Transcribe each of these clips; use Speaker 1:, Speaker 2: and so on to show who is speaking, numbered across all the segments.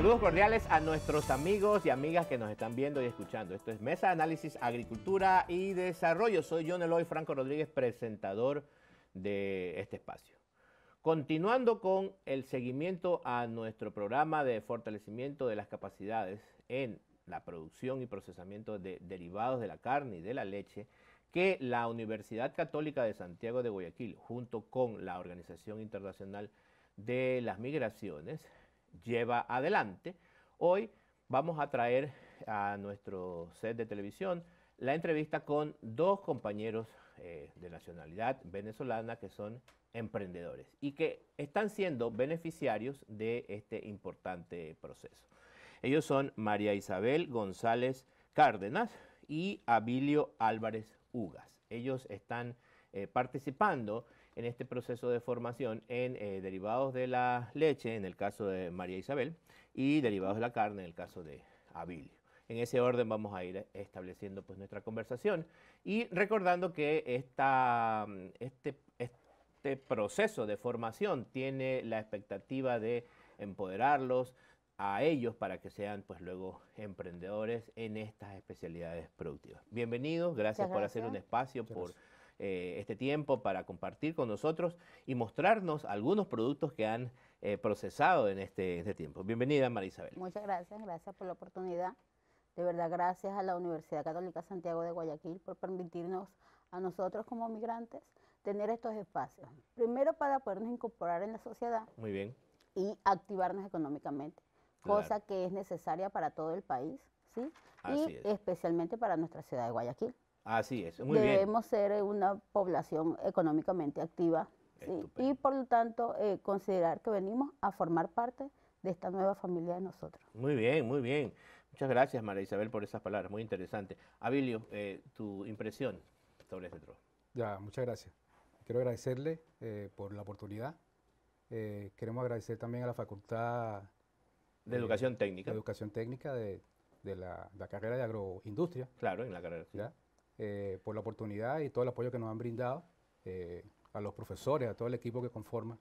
Speaker 1: Saludos cordiales a nuestros amigos y amigas que nos están viendo y escuchando. Esto es Mesa de Análisis Agricultura y Desarrollo. Soy John Eloy Franco Rodríguez, presentador de este espacio. Continuando con el seguimiento a nuestro programa de fortalecimiento de las capacidades en la producción y procesamiento de derivados de la carne y de la leche, que la Universidad Católica de Santiago de Guayaquil, junto con la Organización Internacional de las Migraciones, lleva adelante. Hoy vamos a traer a nuestro set de televisión la entrevista con dos compañeros eh, de nacionalidad venezolana que son emprendedores y que están siendo beneficiarios de este importante proceso. Ellos son María Isabel González Cárdenas y Abilio Álvarez Ugas. Ellos están eh, participando en este proceso de formación en eh, derivados de la leche, en el caso de María Isabel, y derivados de la carne, en el caso de Abilio. En ese orden vamos a ir eh, estableciendo pues, nuestra conversación y recordando que esta, mm, este, este proceso de formación tiene la expectativa de empoderarlos a ellos para que sean pues luego emprendedores en estas especialidades productivas. Bienvenidos, gracias. por hacer un espacio, por eh, este tiempo para compartir con nosotros y mostrarnos algunos productos que han eh, procesado este, en este, tiempo. Bienvenida, María Isabel.
Speaker 2: Muchas gracias, gracias por la oportunidad. De verdad, gracias a la Universidad Católica Santiago de Guayaquil por permitirnos a nosotros como migrantes tener estos espacios. Primero para podernos incorporar en la sociedad. Muy bien. Y activarnos económicamente, cosa que es necesaria para todo el país, ¿sí? y especialmente para nuestra ciudad de Guayaquil.
Speaker 1: Así es, Debemos
Speaker 2: ser eh, una población económicamente activa y por lo tanto eh, considerar que venimos a formar parte de esta nueva
Speaker 3: familia de nosotros.
Speaker 1: Muy bien, muy bien. Muchas gracias, María Isabel, por esas palabras, muy interesante. Abilio, eh, tu impresión sobre este trozo.
Speaker 3: Ya, muchas gracias. Quiero agradecerle por la oportunidad. queremos agradecer también a la Facultad
Speaker 1: de Educación Técnica. De
Speaker 3: Educación Técnica de, la, carrera de agroindustria. Claro, en la carrera. agroindustria eh, por la oportunidad y todo el apoyo que nos han brindado, eh, a los profesores, a todo el equipo que conforma.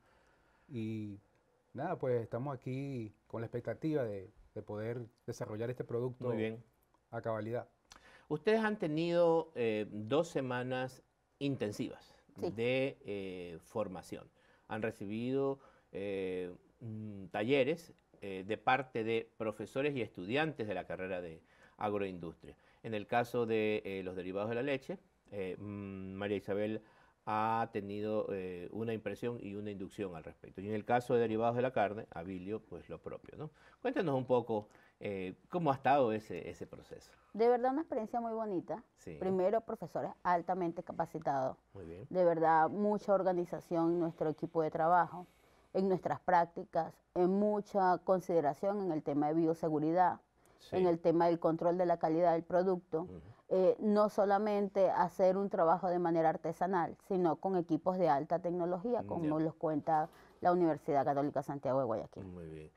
Speaker 3: Y nada, pues estamos aquí con la expectativa de, poder desarrollar este producto bien.
Speaker 1: a cabalidad. Ustedes han tenido eh, dos semanas intensivas de formación. Han recibido mm, talleres de parte de profesores y estudiantes de la carrera de agroindustria. En el caso de eh, los derivados de la leche, eh, mm, María Isabel ha tenido eh, una impresión y una inducción al respecto. Y en el caso de derivados de la carne, Abilio, pues lo propio. ¿no? Cuéntanos un poco cómo ha estado ese, proceso.
Speaker 2: De verdad, una experiencia muy bonita. Primero, profesores altamente capacitados. De verdad, mucha organización en nuestro equipo de trabajo, en nuestras prácticas, en mucha consideración en el tema de bioseguridad en el tema del control de la calidad del producto, eh, no solamente hacer un trabajo de manera artesanal, sino con equipos de alta tecnología, como nos los cuenta la Universidad Católica Santiago de Guayaquil. Muy bien.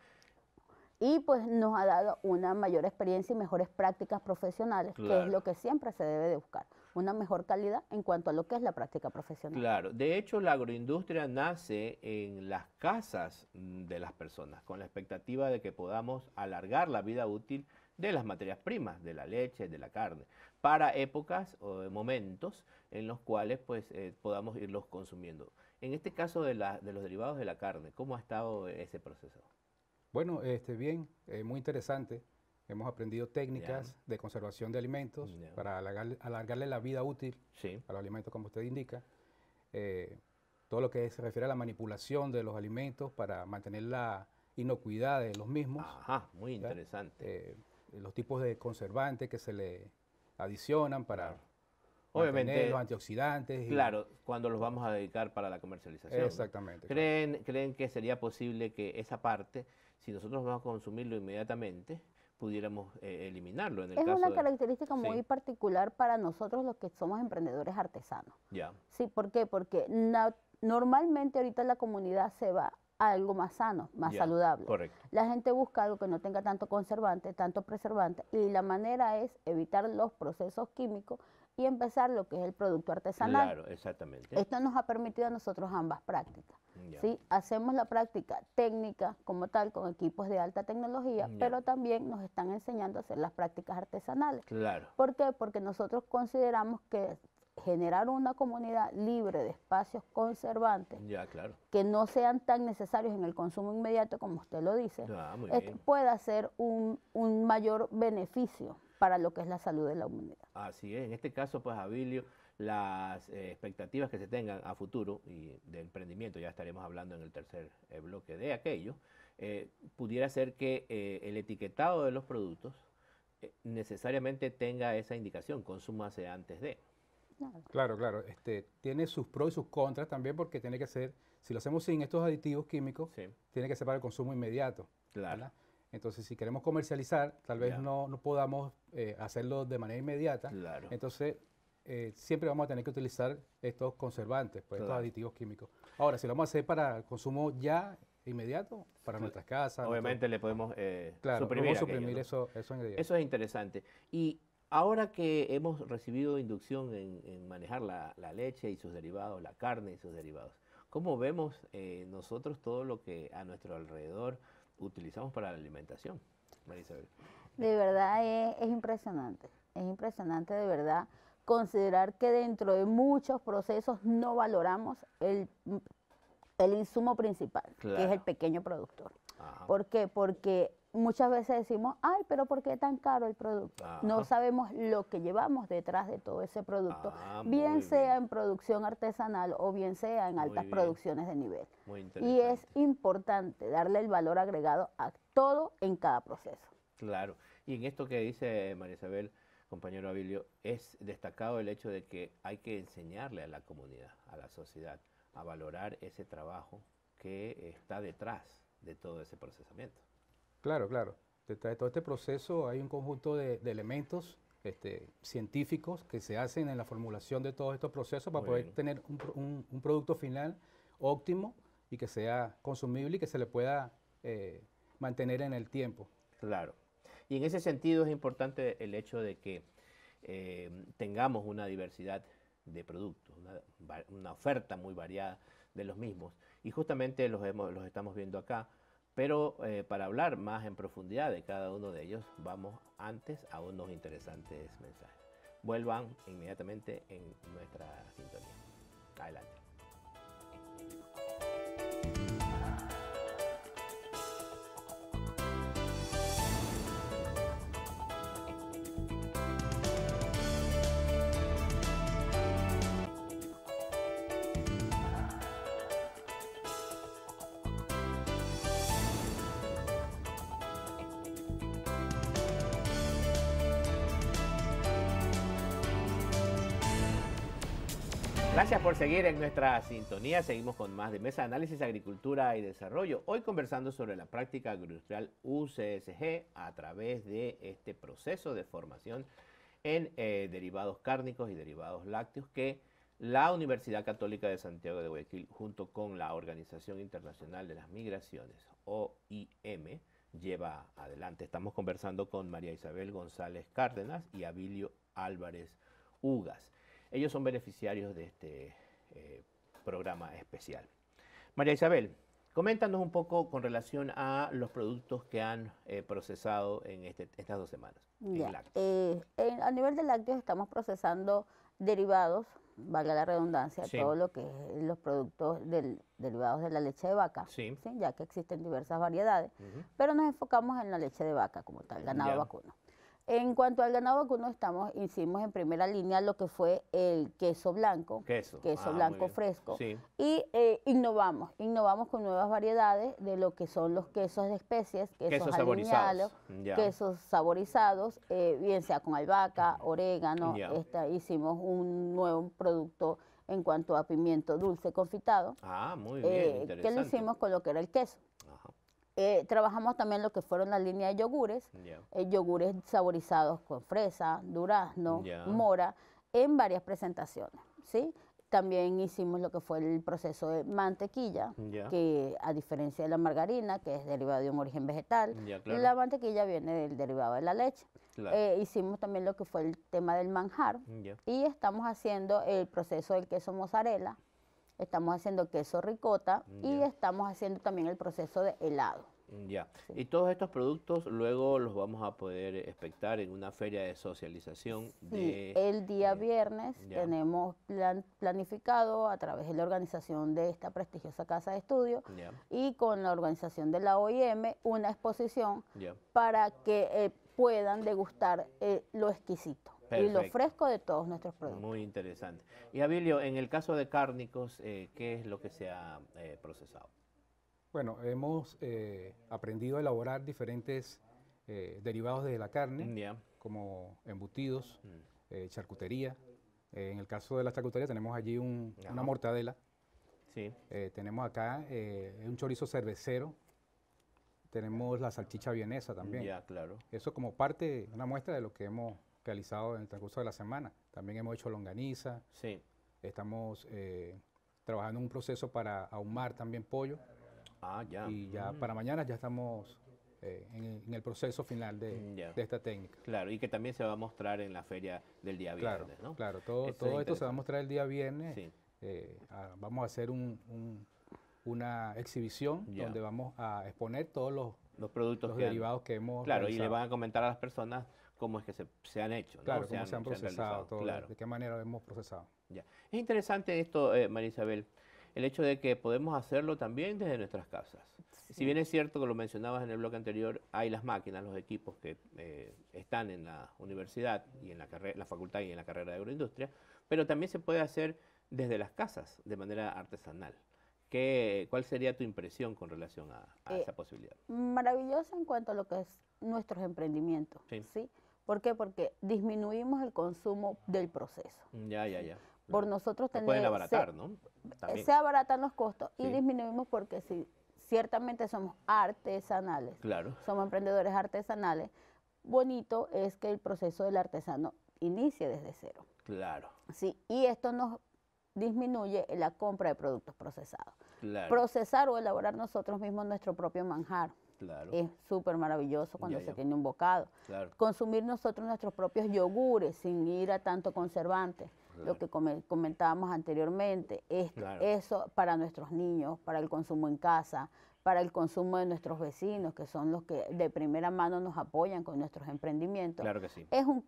Speaker 2: Y pues nos ha dado una mayor experiencia y mejores prácticas profesionales, que es lo que siempre se debe de buscar una mejor calidad en cuanto a lo que es la práctica profesional.
Speaker 1: Claro, de hecho la agroindustria nace en las casas mm, de las personas, con la expectativa de que podamos alargar la vida útil de las materias primas, de la leche, de la carne, para épocas o momentos en los cuales pues eh, podamos irlos consumiendo. En este caso de, de los derivados de la carne, ¿cómo ha estado ese proceso?
Speaker 3: Bueno, este, bien, eh, muy interesante. Hemos aprendido técnicas de conservación de alimentos para alargarle la vida útil para los alimentos, como usted indica. Eh, todo lo que se refiere a la manipulación de los alimentos para mantener la inocuidad de los mismos. Ajá, muy interesante. Eh, los tipos de conservantes que se le adicionan para
Speaker 1: los antioxidantes. claro, cuando los vamos a dedicar para la comercialización. Exactamente. ¿Creen, ¿Creen que sería posible que esa parte, si nosotros vamos a consumirlo inmediatamente, pudiéramos eh, eliminarlo. En el es una
Speaker 2: característica muy particular para nosotros los que somos emprendedores artesanos. Ya. Sí, ¿por qué? Porque normalmente ahorita la comunidad se va a algo más sano, más saludable. La gente busca algo que no tenga tanto conservante, tanto preservante, y la manera es evitar los procesos químicos y empezar lo que es el producto artesanal. Claro,
Speaker 1: exactamente. Esto
Speaker 2: nos ha permitido a nosotros ambas prácticas. Hacemos la práctica técnica como tal con equipos de alta tecnología, pero también nos están enseñando a hacer las prácticas artesanales. Claro. ¿Por qué? Porque nosotros consideramos que generar una comunidad libre de espacios conservantes claro. que no sean tan necesarios en el consumo inmediato como usted lo dice, ah, pueda ser un, un mayor beneficio para lo que es la salud de la humanidad.
Speaker 1: Así es, en este caso, pues, Abilio, las eh, expectativas que se tengan a futuro y de emprendimiento, ya estaremos hablando en el tercer eh, bloque de aquello, eh, pudiera ser que el etiquetado de los productos necesariamente tenga esa indicación, consumase antes de. Claro, claro. Este, tiene sus pros y sus contras también porque
Speaker 3: tiene que ser, si lo hacemos sin estos aditivos químicos, tiene que ser para el consumo inmediato. Claro. Entonces, si queremos comercializar, tal vez no, podamos eh, hacerlo de manera inmediata. Claro. Entonces, eh, siempre vamos a tener que utilizar estos conservantes, pues, estos aditivos químicos. Ahora, si lo vamos a hacer para consumo ya inmediato, para nuestras casas. Obviamente
Speaker 1: le podemos eh, suprimir, eso, ingredientes. Eso es interesante. Y ahora que hemos recibido inducción en, manejar la, leche y sus derivados, la carne y sus derivados, ¿cómo vemos nosotros todo lo que a nuestro alrededor utilizamos para la alimentación, Marisabel.
Speaker 2: De verdad eh, es, impresionante, es impresionante de verdad considerar que dentro de muchos procesos no valoramos el, el insumo principal, que es el pequeño productor. ¿Por qué? Porque muchas veces decimos, ay, pero ¿por qué tan caro el producto? No sabemos lo que llevamos detrás de todo ese producto, ah, bien sea en producción artesanal o bien sea en altas producciones de nivel. y es importante darle el valor agregado a todo en cada proceso.
Speaker 1: Claro, y en esto que dice María Isabel, compañero Abilio, es destacado el hecho de que hay que enseñarle a la comunidad, a la sociedad, a valorar ese trabajo que está detrás de todo ese procesamiento.
Speaker 3: Claro, claro. Detrás de todo este proceso hay un conjunto de, elementos este, científicos que se hacen en la formulación de todos estos procesos para poder tener un, producto final óptimo y que sea consumible y que se le pueda eh, mantener en el
Speaker 1: tiempo. Claro. Y en ese sentido es importante el hecho de que eh, tengamos una diversidad de productos, una, oferta muy variada de los mismos. Y justamente los, los estamos viendo acá pero eh, para hablar más en profundidad de cada uno de ellos, vamos antes a unos interesantes mensajes. Vuelvan inmediatamente en nuestra sintonía. Adelante. Gracias por seguir en nuestra sintonía. Seguimos con más de Mesa de Análisis, Agricultura y Desarrollo. Hoy conversando sobre la práctica agroindustrial UCSG a través de este proceso de formación en eh, derivados cárnicos y derivados lácteos que la Universidad Católica de Santiago de Guayaquil junto con la Organización Internacional de las Migraciones, OIM, lleva adelante. Estamos conversando con María Isabel González Cárdenas y Abilio Álvarez Ugas. Ellos son beneficiarios de este eh, programa especial. María Isabel, coméntanos un poco con relación a los productos que han eh, procesado en este, estas dos semanas.
Speaker 2: Eh, a nivel de lácteos estamos procesando derivados, valga la redundancia, todo lo que
Speaker 1: es los productos
Speaker 2: derivados de la leche de vaca, sí. ya que existen diversas variedades, pero nos enfocamos en la leche de vaca como tal, ganado vacuno. En cuanto al ganado vacuno, estamos, hicimos en primera línea lo que fue el queso blanco, queso, ah, blanco fresco, y eh, innovamos, innovamos con nuevas variedades de lo que son los quesos de especies, quesos, quesos saborizados, quesos saborizados, eh, bien sea con albahaca, mm. orégano, este, hicimos un nuevo producto en cuanto a pimiento dulce confitado, ah, muy bien, eh, que lo hicimos con lo que era el queso. Eh, trabajamos también lo que fueron las líneas de yogures, eh, yogures saborizados con fresa, durazno, mora, en varias presentaciones, ¿sí? También hicimos lo que fue el proceso de mantequilla, que a diferencia de la margarina, que es derivada de un origen vegetal, la mantequilla viene del derivado de la leche. Eh, hicimos también lo que fue el tema del manjar y estamos haciendo el proceso del queso mozzarella, estamos haciendo queso ricota y estamos haciendo también el proceso de helado.
Speaker 1: Ya, y todos estos productos luego los vamos a poder expectar en una feria de socialización. el
Speaker 2: día viernes tenemos planificado a través de la organización de esta prestigiosa casa de estudio y con la organización de la OIM una exposición para que eh, puedan degustar eh, lo exquisito y lo fresco de
Speaker 3: todos nuestros productos.
Speaker 1: Muy interesante. Y Abilio, en el caso de cárnicos, eh, ¿qué es lo que se ha eh, procesado?
Speaker 3: Bueno, hemos eh, aprendido a elaborar diferentes derivados de la carne, como embutidos, mm. charcutería. en el caso de la charcutería tenemos allí una mortadela. Sí. tenemos acá un chorizo cervecero, tenemos la salchicha vienesa también. Ya, claro. Eso como parte, una muestra de lo que hemos realizado en el transcurso de la semana. También hemos hecho longaniza. Sí. Estamos eh, trabajando en un proceso para ahumar también pollo. Ah, ya. Y ya mm. para mañana ya estamos eh, en, el proceso final mm, de, esta
Speaker 1: técnica. Claro, y que también se va a mostrar en la feria del día viernes, claro, ¿no? Claro, todo, esto, todo esto se va a mostrar
Speaker 3: el día viernes. Eh, vamos a hacer una exhibición donde vamos a exponer todos los,
Speaker 1: productos derivados que hemos Claro, y le van a comentar a las personas cómo es que se, han hecho. ¿no? Claro, cómo se han procesado, de
Speaker 3: qué manera lo hemos procesado.
Speaker 1: Ya. Es interesante esto, eh, María Isabel, el hecho de que podemos hacerlo también desde nuestras casas. Si bien es cierto que lo mencionabas en el bloque anterior, hay las máquinas, los equipos que eh, están en la universidad y en la, la facultad y en la carrera de agroindustria, pero también se puede hacer desde las casas, de manera artesanal. ¿Qué, ¿Cuál sería tu impresión con relación a, eh, esa posibilidad?
Speaker 2: Maravillosa en cuanto a lo que es nuestros emprendimientos. ¿sí? ¿Por qué? Porque disminuimos el consumo del proceso.
Speaker 1: Mm, ya, ya, ya.
Speaker 2: Por mm. nosotros tener... Pueden abaratar, ¿no? Se abaratan los costos y disminuimos porque si ciertamente somos artesanales. Claro. Somos emprendedores artesanales. Bonito es que el proceso del artesano inicie desde cero. Claro. Sí, y esto nos disminuye la compra de productos procesados.
Speaker 1: Claro. Procesar o elaborar
Speaker 2: nosotros mismos nuestro propio manjar es súper maravilloso cuando se tiene un bocado. Consumir nosotros nuestros propios yogures sin ir a tanto conservante, lo que comentábamos anteriormente, es eso para nuestros niños, para el consumo en casa, para el consumo de nuestros vecinos, que son los que de primera mano nos apoyan con nuestros emprendimientos. Es un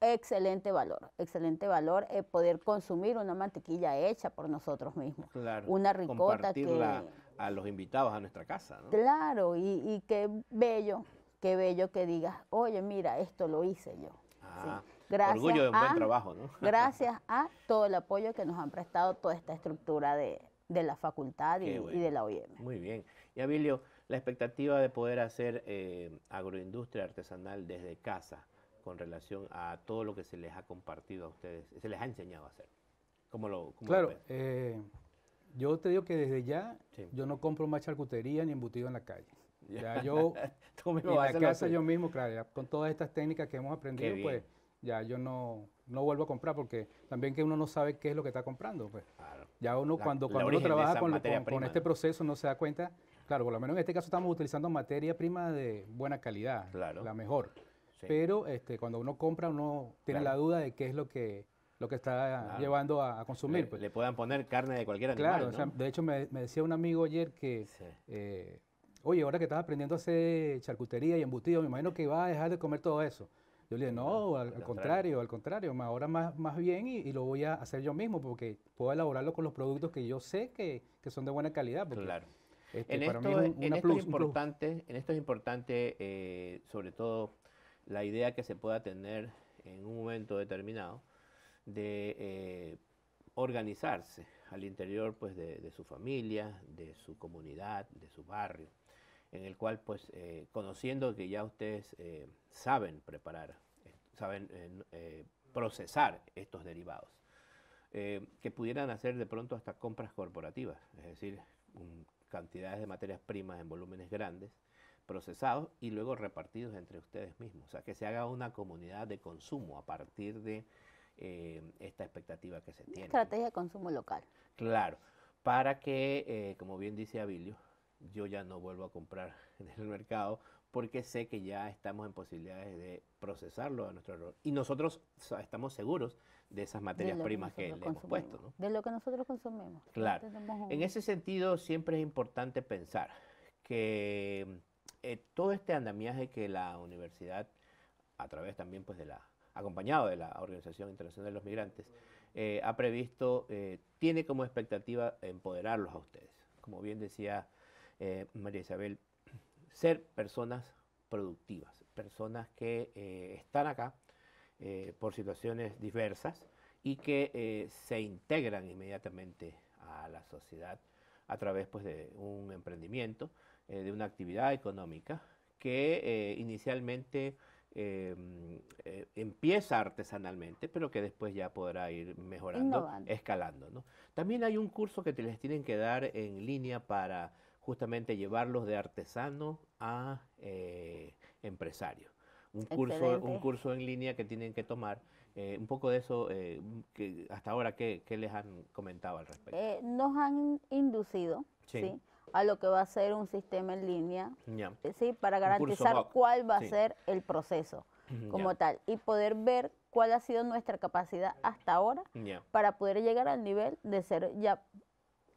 Speaker 2: excelente valor, excelente valor es eh, poder consumir una mantequilla hecha por nosotros mismos, una ricota que
Speaker 1: a los invitados a nuestra casa.
Speaker 2: Claro, y, qué bello, qué bello que digas, oye, mira, esto lo hice yo. Ah, gracias orgullo de un buen trabajo,
Speaker 1: ¿no? gracias
Speaker 2: a todo el apoyo que nos han prestado toda esta estructura de, de la facultad y, de la OIM.
Speaker 1: Muy bien. Y Abilio, la expectativa de poder hacer eh, agroindustria artesanal desde casa con relación a todo lo que se les ha compartido a ustedes, se les ha enseñado a hacer. ¿Cómo lo, cómo claro,
Speaker 3: yo te digo que desde ya yo no compro más charcutería ni embutido en la calle. Ya, yo Tú la casa yo mismo, claro, con todas estas técnicas que hemos aprendido, pues ya yo no, vuelvo a comprar porque también que uno no sabe qué es lo que está comprando, pues. Ya uno cuando, uno trabaja con, con, este proceso no se da cuenta, claro, por lo menos en este caso estamos utilizando materia prima de buena calidad, claro. la mejor. Pero este, cuando uno compra, uno tiene la duda de qué es lo que lo que está llevando
Speaker 1: a, consumir. Le, pues. puedan poner carne de cualquier animal. ¿no? de hecho
Speaker 3: me, decía un amigo ayer que, eh, oye, ahora que estás aprendiendo a hacer charcutería y embutido, me imagino que vas a dejar de comer todo eso. Yo le dije, no, al, contrario, al contrario, ahora más, más bien y, lo voy a hacer yo mismo porque puedo elaborarlo con los productos que yo sé que,
Speaker 1: son de buena calidad. Claro. Este, en, esto, es importante, en esto es importante, eh, sobre todo, la idea que se pueda tener en un momento determinado de eh, organizarse al interior pues, de, su familia, de su comunidad, de su barrio, en el cual, pues, eh, conociendo que ya ustedes eh, saben preparar, saben procesar estos derivados, que pudieran hacer de pronto hasta compras corporativas, es decir, cantidades de materias primas en volúmenes grandes, procesados y luego repartidos entre ustedes mismos. O sea, que se haga una comunidad de consumo a partir de eh, esta expectativa que se tiene.
Speaker 2: Estrategia de consumo local.
Speaker 1: Claro, para que, eh, como bien dice Abilio, yo ya no vuelvo a comprar en el mercado porque sé que ya estamos en posibilidades de procesarlo a nuestro error. Y nosotros estamos seguros de esas materias primas que, le hemos puesto. ¿no?
Speaker 2: De lo que nosotros consumimos. Claro. En ese
Speaker 1: sentido, siempre es importante pensar que eh, todo este andamiaje que la universidad, a través también pues, de la acompañado de la Organización Internacional de los Migrantes, eh, ha previsto, eh, tiene como expectativa empoderarlos a ustedes. Como bien decía eh, María Isabel, ser personas productivas, personas que están acá por situaciones diversas y que se integran inmediatamente a la sociedad a través pues, de un emprendimiento, de una actividad económica que inicialmente Em, eh, empieza artesanalmente, pero que después ya podrá ir mejorando, escalando. ¿no? También hay un curso que les tienen que dar en línea para justamente llevarlos de artesano a eh, empresario. Un curso, un curso en línea que tienen que tomar. Eh, un poco de eso, que hasta ahora, ¿qué, les han comentado al
Speaker 2: respecto? nos han inducido, ¿sí? a lo que va a ser un sistema en línea, ¿sí? para garantizar cuál va a ser el proceso como tal y poder ver cuál ha sido nuestra capacidad hasta ahora para poder llegar al nivel de ser ya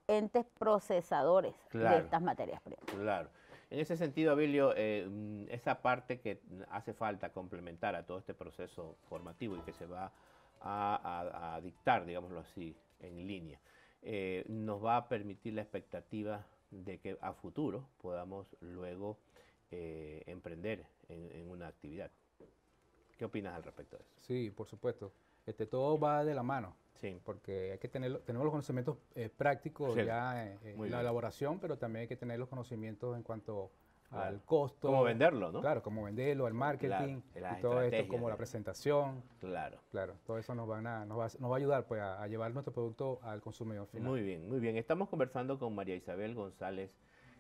Speaker 2: entes procesadores de estas materias primas.
Speaker 1: Claro. En ese sentido, Abilio, eh, mm, esa parte que hace falta complementar a todo este proceso formativo y que se va a, dictar, digámoslo así, en línea, eh, nos va a permitir la expectativa de que a futuro podamos luego eh, emprender en, una actividad. ¿Qué opinas al respecto de eso? Sí, por supuesto. Este,
Speaker 3: todo va de la mano. Sí. Porque hay que tener, tenemos los conocimientos eh, prácticos ya eh, en, la elaboración, pero también hay que tener los conocimientos en cuanto al costo. Cómo venderlo, ¿no? Claro, cómo venderlo, al marketing todo esto, como la presentación. Claro. Claro, todo eso nos, va, a ayudar pues, a, llevar nuestro producto al consumidor
Speaker 1: final. Muy bien, muy bien. Estamos conversando con María Isabel González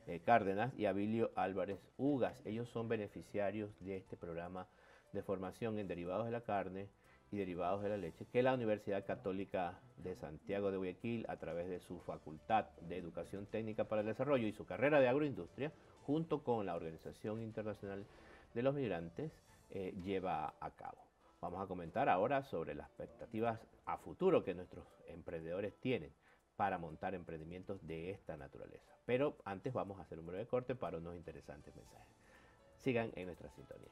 Speaker 1: eh, Cárdenas y Abilio Álvarez Ugas. Ellos son beneficiarios de este programa de formación en derivados de la carne y derivados de la leche que la Universidad Católica de Santiago de Guayaquil, a través de su Facultad de Educación Técnica para el Desarrollo y su carrera de agroindustria, junto con la Organización Internacional de los Migrantes eh, lleva a cabo. Vamos a comentar ahora sobre las expectativas a futuro que nuestros emprendedores tienen para montar emprendimientos de esta naturaleza. Pero antes vamos a hacer un breve corte para unos interesantes mensajes. Sigan en nuestra sintonía.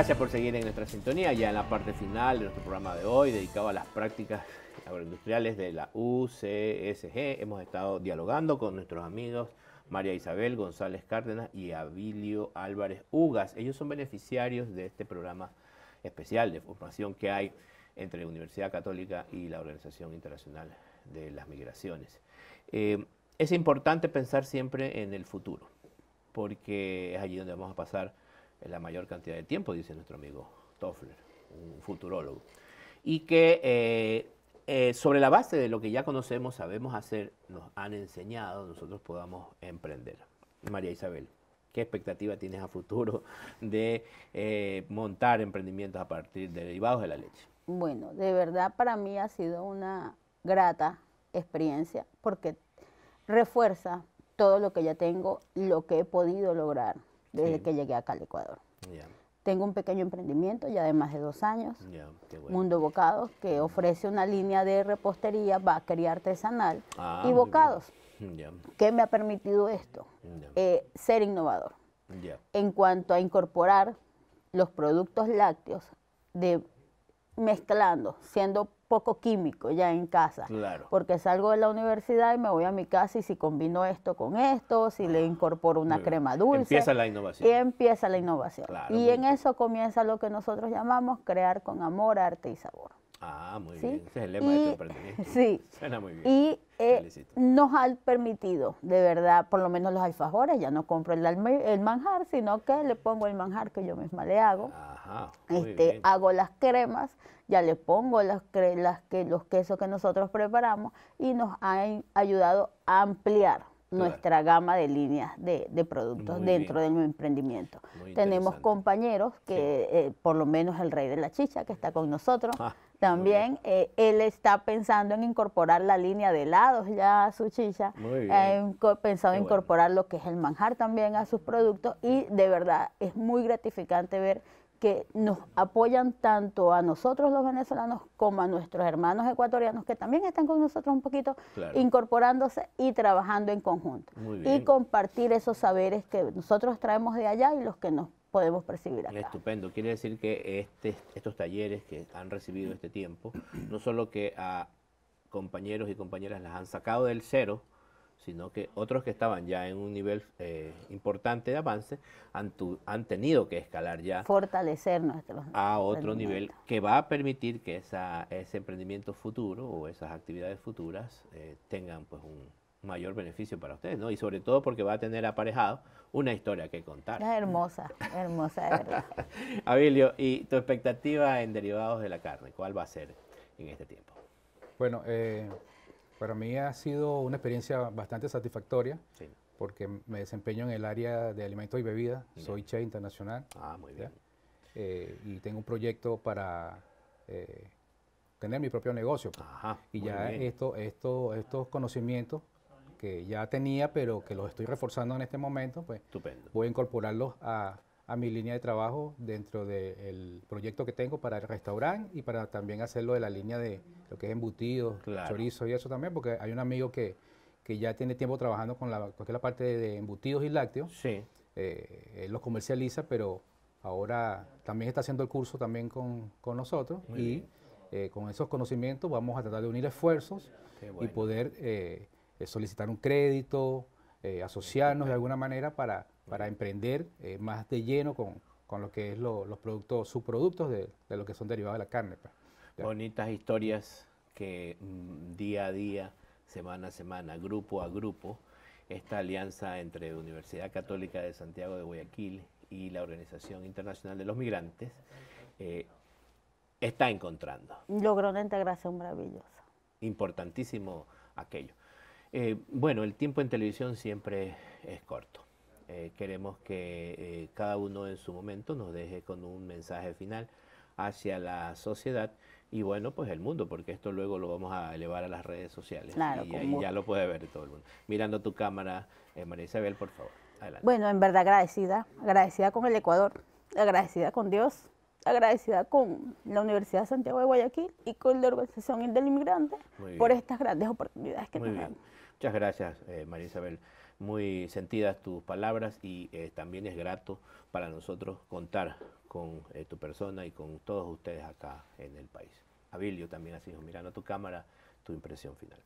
Speaker 1: Gracias por seguir en nuestra sintonía. Ya en la parte final de nuestro programa de hoy, dedicado a las prácticas agroindustriales de la UCSG, hemos estado dialogando con nuestros amigos María Isabel González Cárdenas y Abilio Álvarez Ugas. Ellos son beneficiarios de este programa especial de formación que hay entre la Universidad Católica y la Organización Internacional de las Migraciones. Eh, es importante pensar siempre en el futuro, porque es allí donde vamos a pasar la mayor cantidad de tiempo, dice nuestro amigo Toffler, un futurólogo. Y que eh, eh, sobre la base de lo que ya conocemos, sabemos hacer, nos han enseñado, nosotros podamos emprender. María Isabel, ¿qué expectativa tienes a futuro de eh, montar emprendimientos a partir de derivados de la leche?
Speaker 2: Bueno, de verdad para mí ha sido una grata experiencia porque refuerza todo lo que ya tengo, lo que he podido lograr desde que llegué acá al Ecuador. Tengo un pequeño emprendimiento ya de más de dos años, Mundo Bocados, que ofrece una línea de repostería, vaquería artesanal ah, y bocados. ¿Qué me ha permitido esto? Eh, ser innovador. En cuanto a incorporar los productos lácteos, de, mezclando, siendo poco químico ya en casa. Claro. Porque salgo de la universidad y me voy a mi casa y si combino esto con esto, si le ah, incorporo una crema dulce. Empieza la innovación. Y empieza la innovación. y en eso comienza lo que nosotros llamamos crear con amor, arte y sabor.
Speaker 1: Ah, muy bien. Ese es el lema de emprendimiento. Sí. Suena muy bien. Y eh,
Speaker 2: nos ha permitido, de verdad, por lo menos los alfajores, ya no compro el, manjar, sino que le pongo el manjar que yo misma le hago. Ajá, este, Hago las cremas ya le pongo las, que, los quesos que nosotros preparamos y nos han ayudado a ampliar nuestra gama de líneas de, productos dentro de mi emprendimiento. Tenemos compañeros que, eh, por lo menos el rey de la chicha, que está con nosotros, ah, también eh, él está pensando en incorporar la línea de helados ya a su chicha, ha pensado incorporar lo que es el manjar también a sus productos y de verdad es muy gratificante ver que nos apoyan tanto a nosotros los venezolanos como a nuestros hermanos ecuatorianos que también están con nosotros un poquito incorporándose y trabajando en conjunto. Y compartir esos saberes que nosotros traemos de allá y los que nos podemos percibir
Speaker 1: acá. Estupendo. Quiere decir que este, estos talleres que han recibido este tiempo, no solo que a compañeros y compañeras las han sacado del cero, sino que otros que estaban ya en un nivel eh, importante de avance han, han, tenido que escalar ya. Fortalecer A otro nivel que va a permitir que esa, ese emprendimiento futuro o esas actividades futuras eh, tengan pues un mayor beneficio para ustedes, ¿no? Y sobre todo porque va a tener aparejado una historia que contar. Es
Speaker 2: hermosa, hermosa, de
Speaker 1: Abilio, ¿y tu expectativa en derivados de la carne? ¿Cuál va a ser en este tiempo? Bueno, eh,
Speaker 3: para mí ha sido una experiencia bastante satisfactoria porque me desempeño en el área de alimentos y bebidas, soy chef internacional. Ah, eh, y tengo un proyecto para eh, tener mi propio negocio. Pues. y ya esto, estos conocimientos que ya tenía, pero que los estoy reforzando en este momento, pues voy a incorporarlos a, a mi línea de trabajo dentro del proyecto que tengo para el restaurante y para también hacerlo de la línea de lo que es embutidos, chorizo y eso también, porque hay un amigo que, ya tiene tiempo trabajando con la, la parte de embutidos y lácteos. Eh, él los comercializa, pero ahora también está haciendo el curso también con, nosotros y eh, con esos conocimientos vamos a tratar de unir esfuerzos y poder eh, solicitar un crédito, eh, este, asociarnos de alguna manera para, para emprender eh, más de lleno con, lo que es los productos, subproductos
Speaker 1: de, lo que son derivados de la carne. Pues. Bonitas historias que mm, día a día, semana a semana, grupo a grupo, esta alianza entre Universidad Católica de Santiago de Guayaquil y la Organización Internacional de los Migrantes eh, está encontrando.
Speaker 2: Logró una integración maravillosa.
Speaker 1: Importantísimo aquello. Eh, bueno, el tiempo en televisión siempre es corto. Eh, queremos que eh, cada uno en su momento nos deje con un mensaje final hacia la sociedad y bueno, pues el mundo, porque esto luego lo vamos a elevar a las redes sociales claro, y ahí ya lo puede ver todo el mundo. Mirando tu cámara, María Isabel, por favor. Adelante. Bueno,
Speaker 2: en verdad agradecida, agradecida con el Ecuador, agradecida con Dios, agradecida con la Universidad de Santiago de Guayaquil y con la Organización del Inmigrante por estas grandes oportunidades que nos
Speaker 1: tenemos. Muchas gracias, eh, María Isabel. Muy sentidas tus palabras y eh, también es grato para nosotros contar con eh, tu persona y con todos ustedes acá en el país. Abilio también así sido mirando tu cámara, tu impresión final.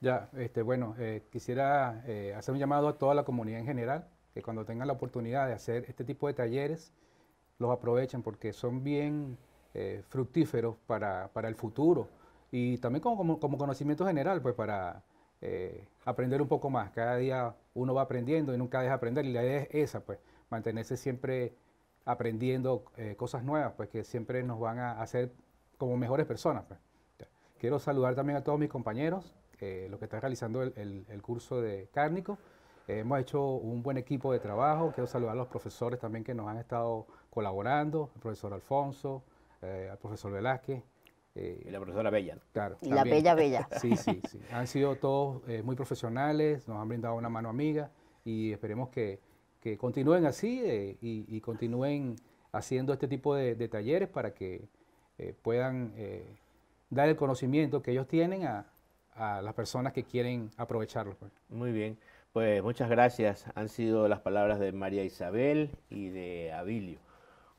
Speaker 3: Ya, este, bueno, quisiera hacer un llamado a toda la comunidad en general, que cuando tengan la oportunidad de hacer este tipo de talleres, los aprovechen porque son bien fructíferos para, el futuro y también como, como, como conocimiento general, pues para eh, aprender un poco más. Cada día uno va aprendiendo y nunca deja de aprender. Y la idea es esa, pues, mantenerse siempre aprendiendo eh, cosas nuevas, pues, que siempre nos van a hacer como mejores personas. Pues. Quiero saludar también a todos mis compañeros, eh, los que están realizando el, curso de cárnico. hemos hecho un buen equipo de trabajo. Quiero saludar a los profesores también que nos han estado colaborando, el profesor Alfonso, al profesor Velázquez, y eh, la profesora Bella. Claro. Y la Bella Bella. Sí, sí, sí. Han sido todos eh, muy profesionales, nos han brindado una mano amiga y esperemos que, continúen así eh, y, continúen haciendo este tipo de, talleres para que puedan dar el conocimiento que ellos tienen a, a las personas que quieren aprovecharlo. Pues.
Speaker 1: Muy bien. Pues muchas gracias. Han sido las palabras de María Isabel y de Abilio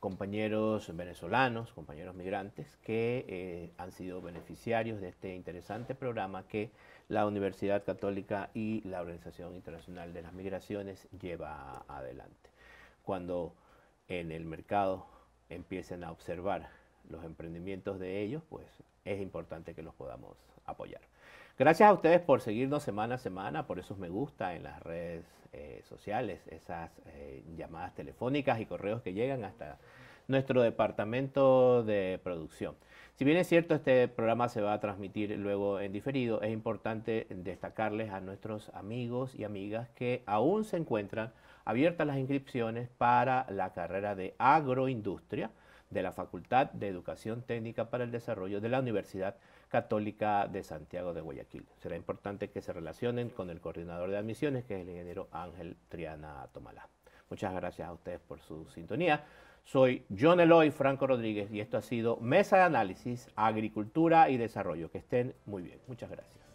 Speaker 1: compañeros venezolanos, compañeros migrantes, que eh, han sido beneficiarios de este interesante programa que la Universidad Católica y la Organización Internacional de las Migraciones lleva adelante. Cuando en el mercado empiecen a observar los emprendimientos de ellos, pues es importante que los podamos apoyar. Gracias a ustedes por seguirnos semana a semana, por esos me gusta en las redes eh, sociales, esas eh, llamadas telefónicas y correos que llegan hasta nuestro departamento de producción. Si bien es cierto, este programa se va a transmitir luego en diferido, es importante destacarles a nuestros amigos y amigas que aún se encuentran abiertas las inscripciones para la carrera de agroindustria de la Facultad de Educación Técnica para el Desarrollo de la Universidad Católica de Santiago de Guayaquil. Será importante que se relacionen con el coordinador de admisiones, que es el ingeniero Ángel Triana Tomalá. Muchas gracias a ustedes por su sintonía. Soy John Eloy Franco Rodríguez y esto ha sido Mesa de Análisis, Agricultura y Desarrollo. Que estén muy bien. Muchas gracias.